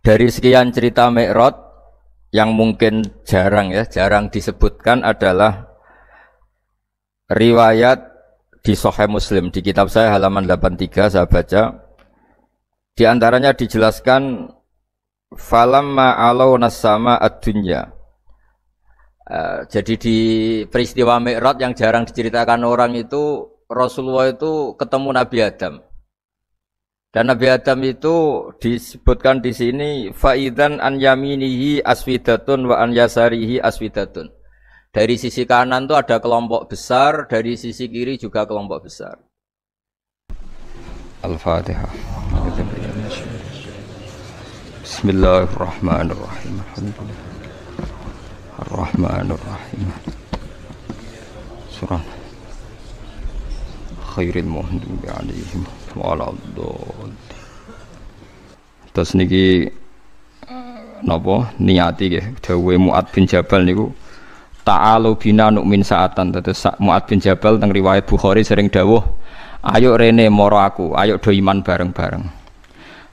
Dari sekian cerita Mi'rod yang mungkin jarang ya, jarang disebutkan adalah riwayat di Sahih Muslim di kitab saya halaman 83 saya baca di antaranya dijelaskan falamma alau nasama ad Uh, eh, jadi di peristiwa Mekrot yang jarang diceritakan orang itu Rasulullah itu ketemu Nabi Adam. Dan Nabi Adam itu disebutkan di sini faidan an yaminihi aswidatun wa an yasarihi aswidatun. Dari sisi kanan itu ada kelompok besar, dari sisi kiri juga kelompok besar. Al-Fatihah. Bismillahirrahmanirrahim. Ar-Rahmanirrahim. Surah Khairil Muhdubi alaihim waladhdallin. Terus niki napa niati nggih dawuhe Muad bin Jabal niku ta'alu bina nu'min sa'atan. Terus Muad bin Jabal teng riwayat Bukhari sering dawuh ayo rene moro aku, ayo do iman bareng-bareng.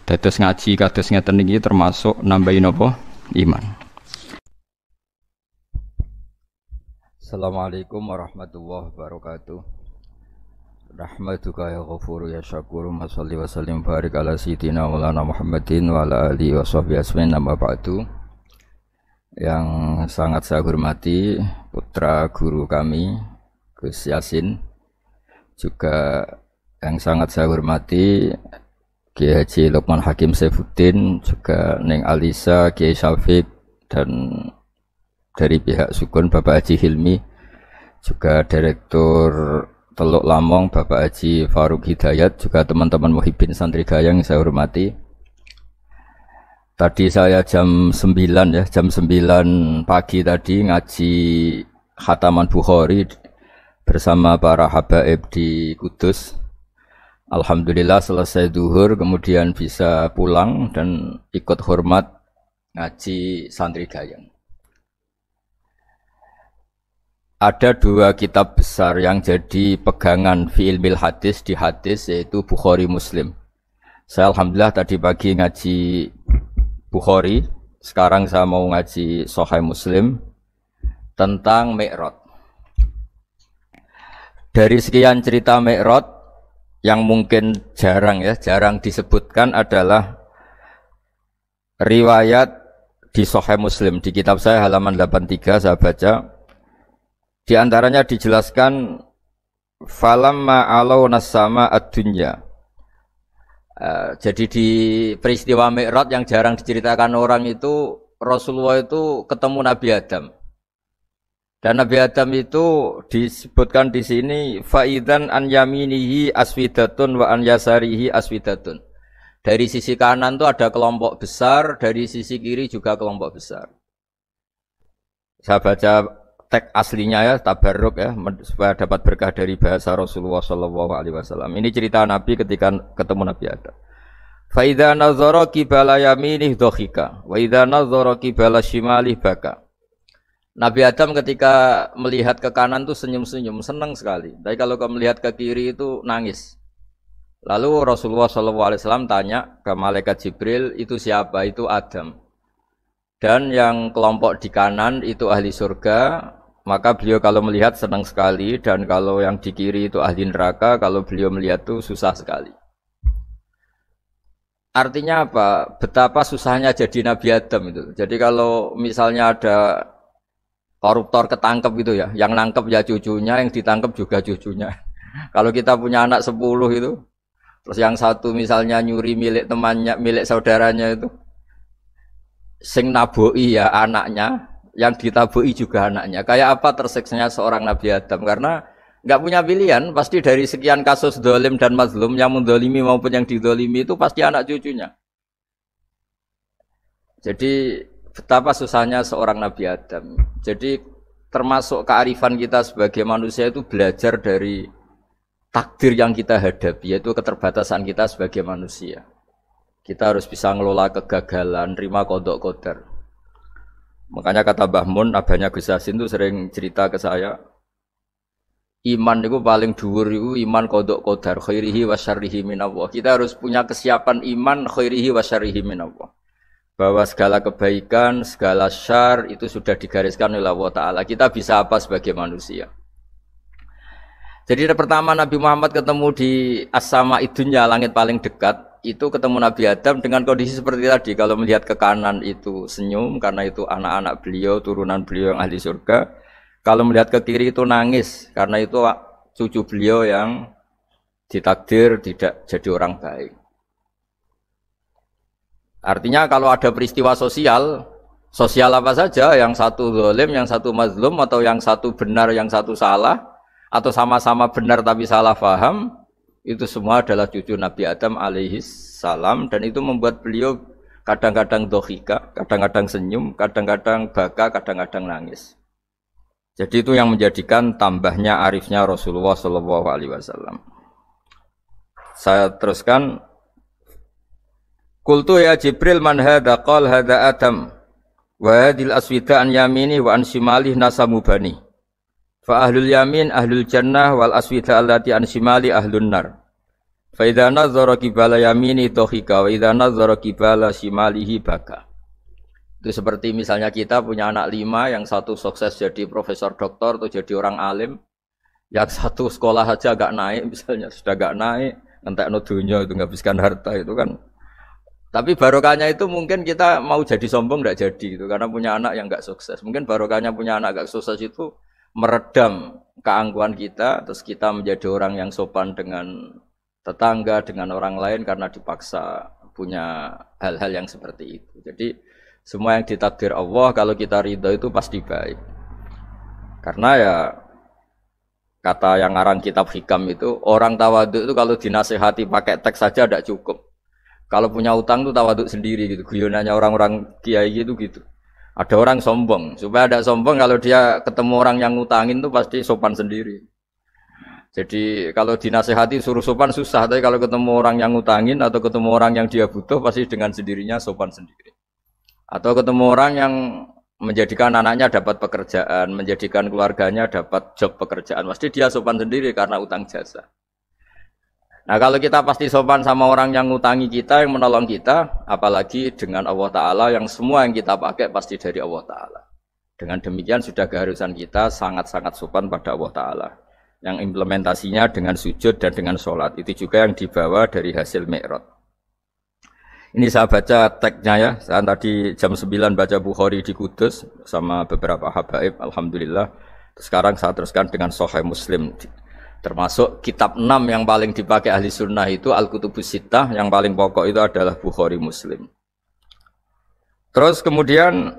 Dados ngaji kados ngeten niki termasuk nambahin napa? Iman. Assalamualaikum warahmatullahi wabarakatuh. Rahmatuka ya ghafur ya syakur wa salli wa sallim barik ala sayyidina maulana Muhammadin wa ala alihi wa sahbihi asmin nama ba'du yang sangat saya hormati putra guru kami Gus Yasin juga yang sangat saya hormati Kiai Haji Lukman Hakim Sefuddin juga Neng Alisa Kiai Syafiq dan dari pihak Sukun Bapak Haji Hilmi juga Direktur Teluk Lamong, Bapak Haji Faruk Hidayat, juga teman-teman muhibin santri Gayang yang saya hormati. Tadi saya jam 9 ya, jam 9 pagi tadi ngaji Khataman Bukhari bersama para habaib di Kudus. Alhamdulillah selesai duhur, kemudian bisa pulang dan ikut hormat ngaji santri gayang. Ada dua kitab besar yang jadi pegangan fi ilmil hadis di hadis yaitu Bukhari Muslim. Saya alhamdulillah tadi pagi ngaji Bukhari, sekarang saya mau ngaji Sahih Muslim tentang Mi'rod. Dari sekian cerita Mi'rod yang mungkin jarang ya, jarang disebutkan adalah riwayat di Sahih Muslim. Di kitab saya halaman 83 saya baca di antaranya dijelaskan falamma alau nasama ad Uh, eh, jadi di peristiwa Mi'raj yang jarang diceritakan orang itu Rasulullah itu ketemu Nabi Adam. Dan Nabi Adam itu disebutkan di sini faidan an yaminihi aswidatun wa an yasarihi aswidatun. Dari sisi kanan itu ada kelompok besar, dari sisi kiri juga kelompok besar. Saya baca teks aslinya ya tabarruk ya supaya dapat berkah dari bahasa Rasulullah Shallallahu Alaihi Wasallam. Ini cerita Nabi ketika ketemu Nabi Adam. Faida nazara kibala yaminih dohika, wa idza nazara kibala shimalih baka. Nabi Adam ketika melihat ke kanan tuh senyum-senyum, senang sekali. Tapi kalau kau melihat ke kiri itu nangis. Lalu Rasulullah SAW tanya ke malaikat Jibril, itu siapa? Itu Adam. Dan yang kelompok di kanan itu ahli surga, maka beliau kalau melihat senang sekali dan kalau yang di kiri itu ahli neraka, kalau beliau melihat itu susah sekali. Artinya apa? Betapa susahnya jadi Nabi Adam itu. Jadi kalau misalnya ada koruptor ketangkep gitu ya, yang nangkep ya cucunya, yang ditangkep juga cucunya. kalau kita punya anak sepuluh itu, terus yang satu misalnya nyuri milik temannya, milik saudaranya itu, sing nabui ya anaknya, yang ditabui juga anaknya. Kayak apa terseksinya seorang Nabi Adam? Karena nggak punya pilihan, pasti dari sekian kasus dolim dan mazlum yang mendolimi maupun yang didolimi itu pasti anak cucunya. Jadi betapa susahnya seorang Nabi Adam. Jadi termasuk kearifan kita sebagai manusia itu belajar dari takdir yang kita hadapi, yaitu keterbatasan kita sebagai manusia. Kita harus bisa ngelola kegagalan, terima kodok koder. Makanya kata Bahmun, abahnya Gus Hasin itu sering cerita ke saya, iman itu paling dhuwur itu iman kodok koder, khairihi wa minallah. Kita harus punya kesiapan iman khairihi wa minallah. Bahwa segala kebaikan, segala syar itu sudah digariskan oleh Allah Ta'ala. Kita bisa apa sebagai manusia. Jadi pertama Nabi Muhammad ketemu di Asama Idunya, langit paling dekat itu ketemu Nabi Adam dengan kondisi seperti tadi kalau melihat ke kanan itu senyum karena itu anak-anak beliau turunan beliau yang ahli surga kalau melihat ke kiri itu nangis karena itu cucu beliau yang ditakdir tidak jadi orang baik artinya kalau ada peristiwa sosial sosial apa saja yang satu zalim yang satu mazlum atau yang satu benar yang satu salah atau sama-sama benar tapi salah faham itu semua adalah cucu Nabi Adam alaihi salam dan itu membuat beliau kadang-kadang dohika, kadang-kadang senyum, kadang-kadang baka, kadang-kadang nangis. Jadi itu yang menjadikan tambahnya arifnya Rasulullah Shallallahu Alaihi Wasallam. Saya teruskan. Kultu ya Jibril man hada qal hada Adam wa hadil aswida an yamini wa an nasamu bani. Fa ahlul yamin ahlul jannah wal aswita allati an simali ahlun nar. Fa idza nazara kibala yamini tohika wa idza nazara kibala simalihi baka. Itu seperti misalnya kita punya anak lima, yang satu sukses jadi profesor doktor atau jadi orang alim, yang satu sekolah saja agak naik misalnya, sudah agak naik, entek no dunia itu ngabiskan harta itu kan. Tapi barokahnya itu mungkin kita mau jadi sombong tidak jadi itu karena punya anak yang nggak sukses. Mungkin barokahnya punya anak nggak sukses itu meredam keangkuhan kita, terus kita menjadi orang yang sopan dengan tetangga, dengan orang lain karena dipaksa punya hal-hal yang seperti itu. Jadi semua yang ditakdir Allah kalau kita ridho itu pasti baik. Karena ya kata yang ngarang kitab hikam itu orang tawaduk itu kalau dinasehati pakai teks saja tidak cukup. Kalau punya utang itu tawaduk sendiri gitu, guyonannya orang-orang kiai gitu gitu. Ada orang sombong, supaya ada sombong kalau dia ketemu orang yang ngutangin tuh pasti sopan sendiri. Jadi kalau dinasehati suruh sopan susah, tapi kalau ketemu orang yang ngutangin atau ketemu orang yang dia butuh pasti dengan sendirinya sopan sendiri. Atau ketemu orang yang menjadikan anaknya dapat pekerjaan, menjadikan keluarganya dapat job pekerjaan, pasti dia sopan sendiri karena utang jasa. Nah kalau kita pasti sopan sama orang yang ngutangi kita, yang menolong kita, apalagi dengan Allah Ta'ala yang semua yang kita pakai pasti dari Allah Ta'ala. Dengan demikian sudah keharusan kita sangat-sangat sopan pada Allah Ta'ala. Yang implementasinya dengan sujud dan dengan sholat. Itu juga yang dibawa dari hasil mi'rod. Ini saya baca teksnya ya, saya tadi jam 9 baca Bukhari di Kudus sama beberapa habaib, Alhamdulillah. Sekarang saya teruskan dengan Sahih Muslim Termasuk kitab 6 yang paling dipakai ahli sunnah itu Al-Kutubus Sittah yang paling pokok itu adalah Bukhari Muslim. Terus kemudian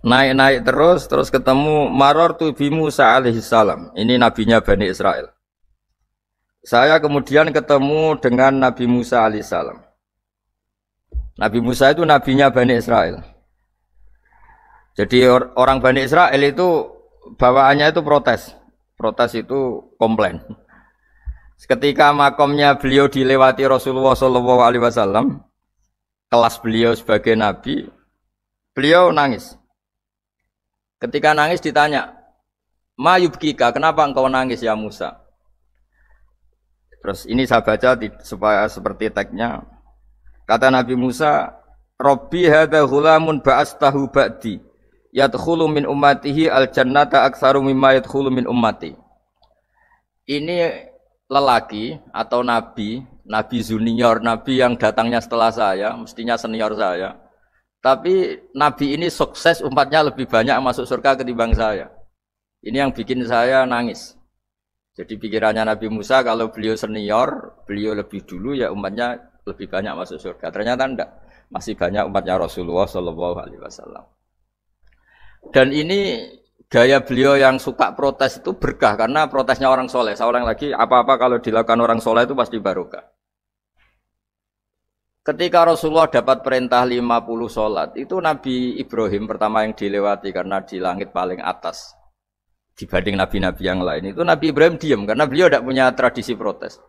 naik-naik terus, terus ketemu Maror Tubi Musa alaihi salam. Ini nabinya Bani Israel. Saya kemudian ketemu dengan Nabi Musa alaihi salam. Nabi Musa itu nabinya Bani Israel. Jadi orang Bani Israel itu bawaannya itu protes protes itu komplain. Ketika makomnya beliau dilewati Rasulullah Shallallahu Alaihi Wasallam, kelas beliau sebagai nabi, beliau nangis. Ketika nangis ditanya, Kika, kenapa engkau nangis ya Musa? Terus ini saya baca supaya seperti teksnya. Kata Nabi Musa, Robbi hadha hulamun ba'astahu ba'di yadkhulu min ummatihi al jannata aksaru mimma yadkhulu min ummati. Ini lelaki atau nabi, nabi junior, nabi yang datangnya setelah saya, mestinya senior saya. Tapi nabi ini sukses umatnya lebih banyak masuk surga ketimbang saya. Ini yang bikin saya nangis. Jadi pikirannya Nabi Musa kalau beliau senior, beliau lebih dulu ya umatnya lebih banyak masuk surga. Ternyata enggak. Masih banyak umatnya Rasulullah Shallallahu alaihi wasallam. Dan ini gaya beliau yang suka protes itu berkah karena protesnya orang soleh. Seorang lagi apa-apa kalau dilakukan orang soleh itu pasti barokah. Ketika Rasulullah dapat perintah 50 sholat, itu Nabi Ibrahim pertama yang dilewati karena di langit paling atas dibanding nabi-nabi yang lain. Itu Nabi Ibrahim diam karena beliau tidak punya tradisi protes.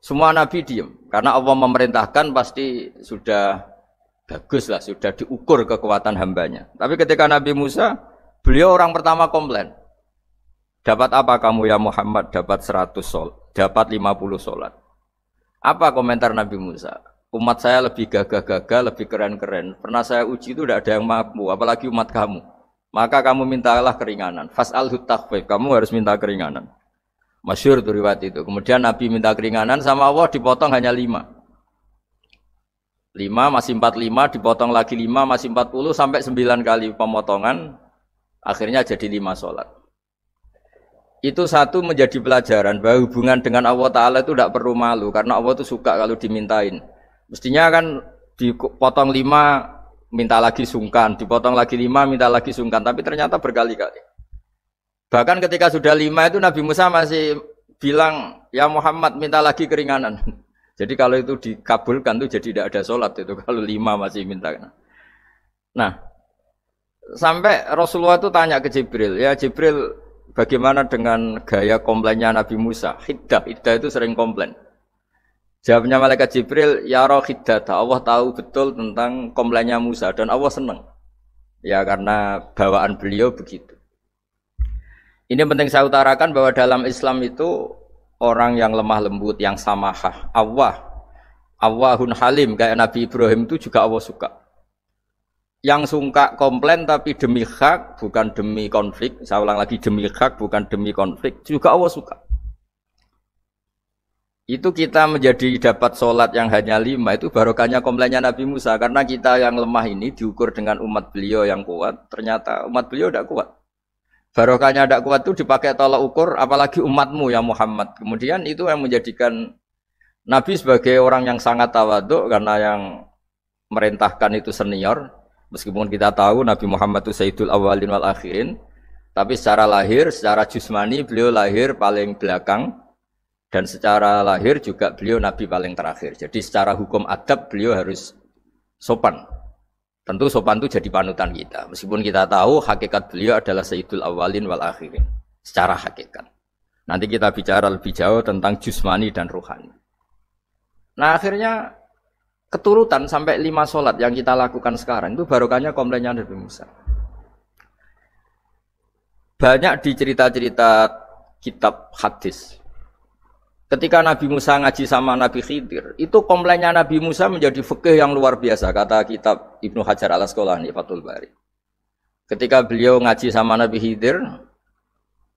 Semua nabi diam karena Allah memerintahkan pasti sudah Baguslah sudah diukur kekuatan hambanya. Tapi ketika Nabi Musa, beliau orang pertama komplain. Dapat apa kamu ya Muhammad? Dapat 100 sol, dapat 50 solat. Apa komentar Nabi Musa? Umat saya lebih gagah-gagah, lebih keren-keren. Pernah saya uji itu tidak ada yang mampu, apalagi umat kamu. Maka kamu mintalah keringanan. Fas'al hutakhfif, kamu harus minta keringanan. Masyur itu riwayat itu. Kemudian Nabi minta keringanan sama Allah dipotong hanya lima. 5 masih 45 dipotong lagi 5 masih 40 sampai 9 kali pemotongan akhirnya jadi 5 sholat itu satu menjadi pelajaran bahwa hubungan dengan Allah Ta'ala itu tidak perlu malu karena Allah itu suka kalau dimintain mestinya kan dipotong lima minta lagi sungkan dipotong lagi lima minta lagi sungkan tapi ternyata berkali-kali bahkan ketika sudah lima itu Nabi Musa masih bilang ya Muhammad minta lagi keringanan jadi kalau itu dikabulkan tuh jadi tidak ada sholat itu kalau lima masih minta. Nah, sampai Rasulullah itu tanya ke Jibril, ya Jibril bagaimana dengan gaya komplainnya Nabi Musa? Hiddah, hiddah itu sering komplain. Jawabnya malaikat Jibril, ya roh hiddata, Allah tahu betul tentang komplainnya Musa dan Allah senang. Ya karena bawaan beliau begitu. Ini penting saya utarakan bahwa dalam Islam itu orang yang lemah lembut, yang samahah, Allah. Allahun halim kayak Nabi Ibrahim itu juga Allah suka. Yang suka komplain tapi demi hak bukan demi konflik. Saya ulang lagi demi hak bukan demi konflik juga Allah suka. Itu kita menjadi dapat sholat yang hanya lima itu barokahnya komplainnya Nabi Musa karena kita yang lemah ini diukur dengan umat beliau yang kuat ternyata umat beliau tidak kuat barokahnya tidak kuat itu dipakai tolak ukur apalagi umatmu ya Muhammad kemudian itu yang menjadikan Nabi sebagai orang yang sangat tawaduk karena yang merintahkan itu senior meskipun kita tahu Nabi Muhammad itu Sayyidul Awalin wal Akhirin tapi secara lahir, secara jusmani beliau lahir paling belakang dan secara lahir juga beliau nabi paling terakhir. Jadi secara hukum adab beliau harus sopan. Tentu sopan itu jadi panutan kita. Meskipun kita tahu hakikat beliau adalah Sayyidul Awalin wal Akhirin. Secara hakikat. Nanti kita bicara lebih jauh tentang jusmani dan rohani. Nah akhirnya keturutan sampai lima sholat yang kita lakukan sekarang itu barokahnya komplainnya Nabi Musa. Banyak di cerita-cerita kitab hadis Ketika Nabi Musa ngaji sama Nabi Khidir, itu komplainnya Nabi Musa menjadi fikih yang luar biasa, kata kitab Ibnu Hajar al Asqalani, Fatul Bari. Ketika beliau ngaji sama Nabi Khidir,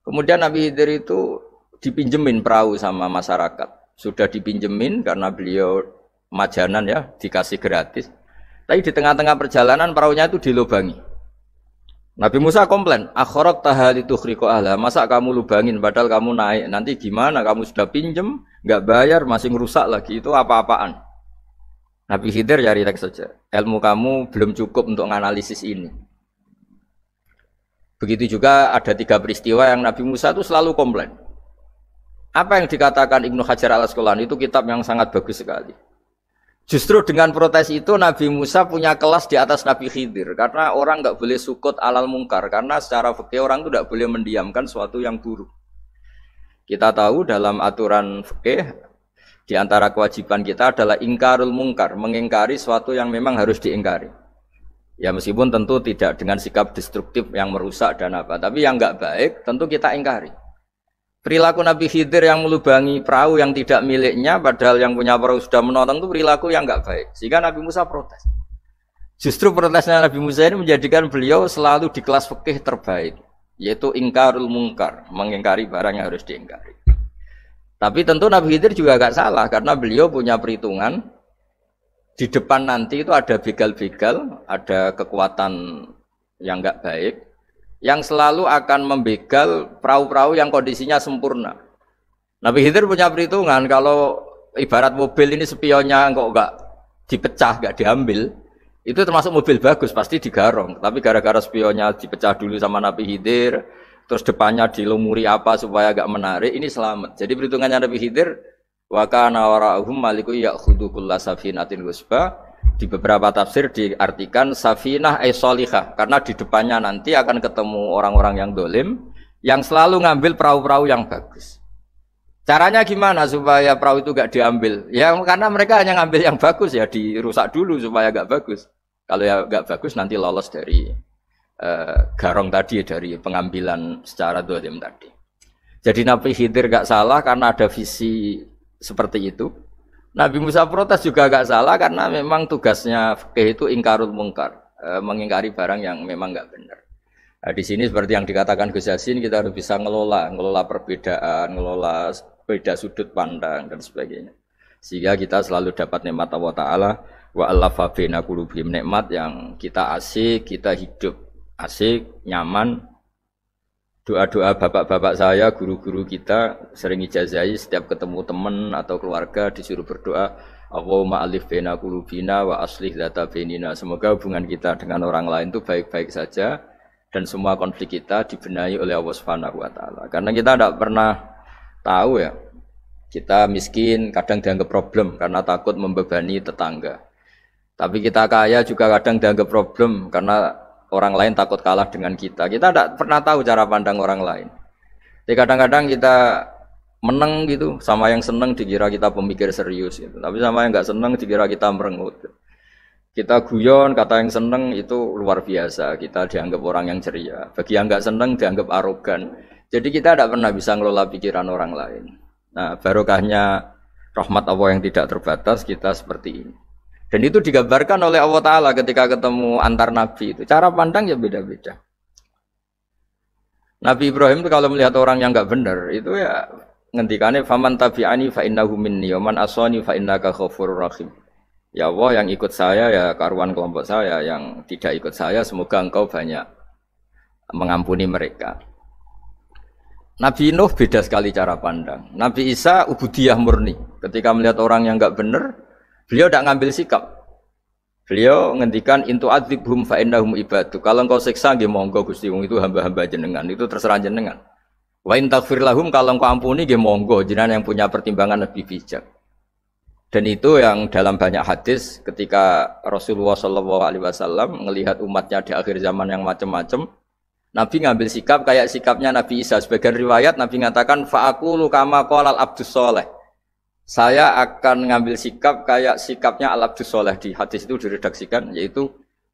kemudian Nabi Khidir itu dipinjemin perahu sama masyarakat. Sudah dipinjemin karena beliau majanan ya, dikasih gratis. Tapi di tengah-tengah perjalanan perahunya itu dilubangi. Nabi Musa komplain, akhorok tahal itu kriko ala. Masa kamu lubangin, padahal kamu naik. Nanti gimana? Kamu sudah pinjem, nggak bayar, masih ngerusak lagi. Itu apa-apaan? Nabi Khidir ya relax saja. Ilmu kamu belum cukup untuk menganalisis ini. Begitu juga ada tiga peristiwa yang Nabi Musa itu selalu komplain. Apa yang dikatakan Ibnu Hajar al Asqalani itu kitab yang sangat bagus sekali. Justru dengan protes itu Nabi Musa punya kelas di atas Nabi Khidir karena orang nggak boleh sukut alal mungkar karena secara fikih orang itu nggak boleh mendiamkan suatu yang buruk. Kita tahu dalam aturan fikih di antara kewajiban kita adalah ingkarul mungkar, mengingkari suatu yang memang harus diingkari. Ya meskipun tentu tidak dengan sikap destruktif yang merusak dan apa, tapi yang nggak baik tentu kita ingkari. Perilaku Nabi Khidir yang melubangi perahu yang tidak miliknya, padahal yang punya perahu sudah menonton itu perilaku yang nggak baik. Sehingga Nabi Musa protes. Justru protesnya Nabi Musa ini menjadikan beliau selalu di kelas fikih terbaik, yaitu ingkarul mungkar, mengingkari barang yang harus diingkari. Tapi tentu Nabi Khidir juga agak salah karena beliau punya perhitungan di depan nanti itu ada begal-begal, ada kekuatan yang nggak baik, yang selalu akan membegal perahu-perahu yang kondisinya sempurna. Nabi Khidir punya perhitungan kalau ibarat mobil ini spionnya kok enggak dipecah, enggak diambil, itu termasuk mobil bagus pasti digarong. Tapi gara-gara spionnya dipecah dulu sama Nabi Khidir, terus depannya dilumuri apa supaya enggak menarik, ini selamat. Jadi perhitungannya Nabi Khidir wa kana warahum maliku ya'khudhu kullasafi natin husba di beberapa tafsir diartikan safinah ay solihah karena di depannya nanti akan ketemu orang-orang yang dolim yang selalu ngambil perahu-perahu yang bagus. Caranya gimana supaya perahu itu gak diambil? Ya karena mereka hanya ngambil yang bagus ya dirusak dulu supaya gak bagus. Kalau ya gak bagus nanti lolos dari uh, garong tadi dari pengambilan secara dolim tadi. Jadi Nabi Khidir gak salah karena ada visi seperti itu. Nabi Musa protes juga agak salah karena memang tugasnya fikih itu ingkarul mungkar, e, mengingkari barang yang memang nggak benar. E, di sini seperti yang dikatakan Gus Yasin kita harus bisa ngelola, ngelola perbedaan, ngelola beda sudut pandang dan sebagainya. Sehingga kita selalu dapat nikmat Allah Taala wa alafa bina qulubihim nikmat yang kita asik, kita hidup asik, nyaman, doa-doa bapak-bapak saya, guru-guru kita sering ijazahi setiap ketemu teman atau keluarga disuruh berdoa Allahumma alif bina kulubina wa aslih data benina. Semoga hubungan kita dengan orang lain itu baik-baik saja dan semua konflik kita dibenahi oleh Allah Subhanahu wa taala. Karena kita tidak pernah tahu ya. Kita miskin kadang dianggap problem karena takut membebani tetangga. Tapi kita kaya juga kadang dianggap problem karena orang lain takut kalah dengan kita. Kita tidak pernah tahu cara pandang orang lain. Jadi kadang-kadang kita menang gitu, sama yang seneng dikira kita pemikir serius gitu. Tapi sama yang nggak seneng dikira kita merengut. Kita guyon, kata yang seneng itu luar biasa. Kita dianggap orang yang ceria. Bagi yang nggak seneng dianggap arogan. Jadi kita tidak pernah bisa ngelola pikiran orang lain. Nah, barokahnya rahmat Allah yang tidak terbatas kita seperti ini. Dan itu digambarkan oleh Allah Ta'ala ketika ketemu antar nabi itu. Cara pandang ya beda-beda. Nabi Ibrahim itu kalau melihat orang yang nggak benar itu ya ngendikane faman tabi'ani fa innahu minni wa man asani fa innaka ghafurur rahim. Ya Allah yang ikut saya ya karuan kelompok saya yang tidak ikut saya semoga engkau banyak mengampuni mereka. Nabi Nuh beda sekali cara pandang. Nabi Isa ubudiyah murni. Ketika melihat orang yang nggak benar, Beliau tidak ngambil sikap. Beliau ngendikan intu adzibhum fa innahum ibadu. Kalau engkau siksa nggih monggo Gusti wong itu hamba-hamba jenengan, itu terserah jenengan. Wa in lahum kalau engkau ampuni nggih monggo jenengan yang punya pertimbangan lebih bijak. Dan itu yang dalam banyak hadis ketika Rasulullah Shallallahu Alaihi Wasallam melihat umatnya di akhir zaman yang macam-macam, Nabi ngambil sikap kayak sikapnya Nabi Isa. Sebagai riwayat Nabi mengatakan faakulu kama kolal abdus soleh saya akan ngambil sikap kayak sikapnya al abdus soleh di hadis itu diredaksikan yaitu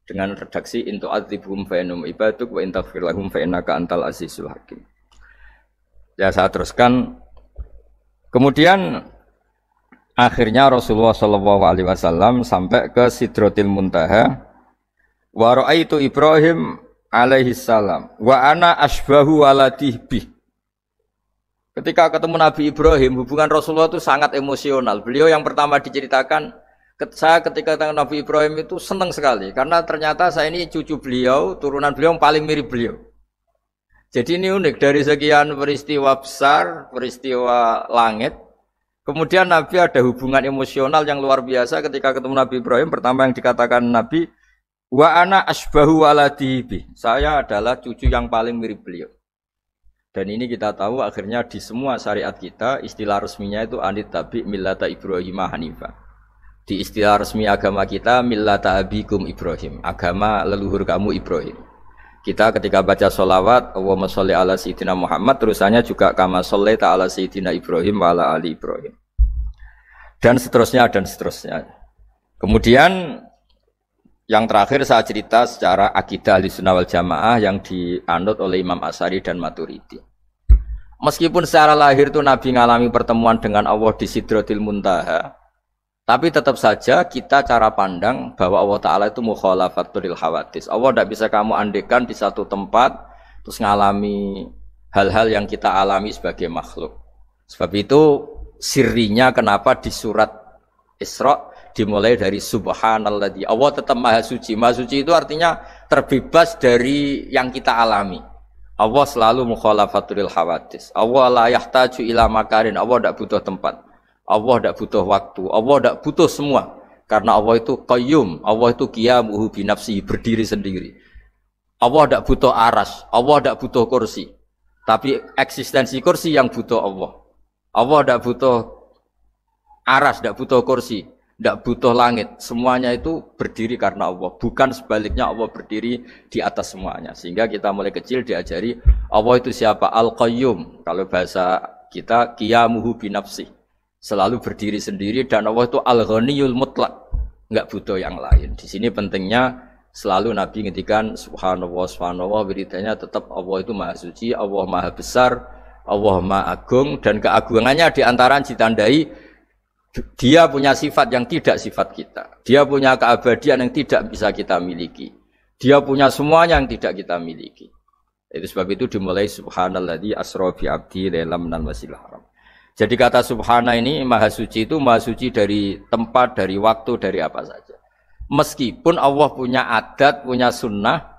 dengan redaksi intu adibum fa ibaduk wa intafirlahum lahum antal azizul hakim. Ya saya teruskan. Kemudian akhirnya Rasulullah Shallallahu alaihi wasallam sampai ke Sidrotil Muntaha. Wa itu Ibrahim alaihi salam wa ana ashbahu waladih bih Ketika ketemu Nabi Ibrahim, hubungan Rasulullah itu sangat emosional. Beliau yang pertama diceritakan, saya ketika ketemu Nabi Ibrahim itu senang sekali. Karena ternyata saya ini cucu beliau, turunan beliau yang paling mirip beliau. Jadi ini unik, dari sekian peristiwa besar, peristiwa langit, kemudian Nabi ada hubungan emosional yang luar biasa ketika ketemu Nabi Ibrahim. Pertama yang dikatakan Nabi, Wa ana asbahu waladihi. Saya adalah cucu yang paling mirip beliau. Dan ini kita tahu akhirnya di semua syariat kita istilah resminya itu anit tabi millata Ibrahim hanifa. Di istilah resmi agama kita millata abikum Ibrahim, agama leluhur kamu Ibrahim. Kita ketika baca sholawat Allahumma sholli ala sayyidina Muhammad terusannya juga kama sholli ta'ala sayyidina Ibrahim wa ala ali Ibrahim. Dan seterusnya dan seterusnya. Kemudian yang terakhir saya cerita secara akidah di wal jamaah yang dianut oleh Imam Asari dan Maturidi. Meskipun secara lahir itu Nabi mengalami pertemuan dengan Allah di Sidrotil Muntaha, tapi tetap saja kita cara pandang bahwa Allah Ta'ala itu mukhalafatul khawatis. Allah tidak bisa kamu andekan di satu tempat, terus ngalami hal-hal yang kita alami sebagai makhluk. Sebab itu sirinya kenapa di surat Isra dimulai dari subhanallah di Allah tetap maha suci. Maha suci itu artinya terbebas dari yang kita alami. Allah selalu mukhalafatul hawadis. Allah la yahtaju ila makarin. Allah tidak butuh tempat. Allah tidak butuh waktu. Allah tidak butuh semua. Karena Allah itu qayyum. Allah itu qiyamuhu binafsihi. Berdiri sendiri. Allah tidak butuh aras. Allah tidak butuh kursi. Tapi eksistensi kursi yang butuh Allah. Allah tidak butuh aras, tidak butuh kursi tidak butuh langit. Semuanya itu berdiri karena Allah. Bukan sebaliknya Allah berdiri di atas semuanya. Sehingga kita mulai kecil diajari Allah itu siapa? Al-Qayyum. Kalau bahasa kita qiyamuhu binafsi. Selalu berdiri sendiri dan Allah itu al-ghaniyul mutlak. Enggak butuh yang lain. Di sini pentingnya selalu Nabi ngetikan subhanallah subhanallah beritanya tetap Allah itu maha suci, Allah maha besar, Allah maha agung dan keagungannya diantara ditandai dia punya sifat yang tidak sifat kita. Dia punya keabadian yang tidak bisa kita miliki. Dia punya semuanya yang tidak kita miliki. Itu sebab itu dimulai Subhanallah di bi abdi lailam minal masjidil haram. Jadi kata subhana ini maha suci itu maha suci dari tempat, dari waktu, dari apa saja. Meskipun Allah punya adat, punya sunnah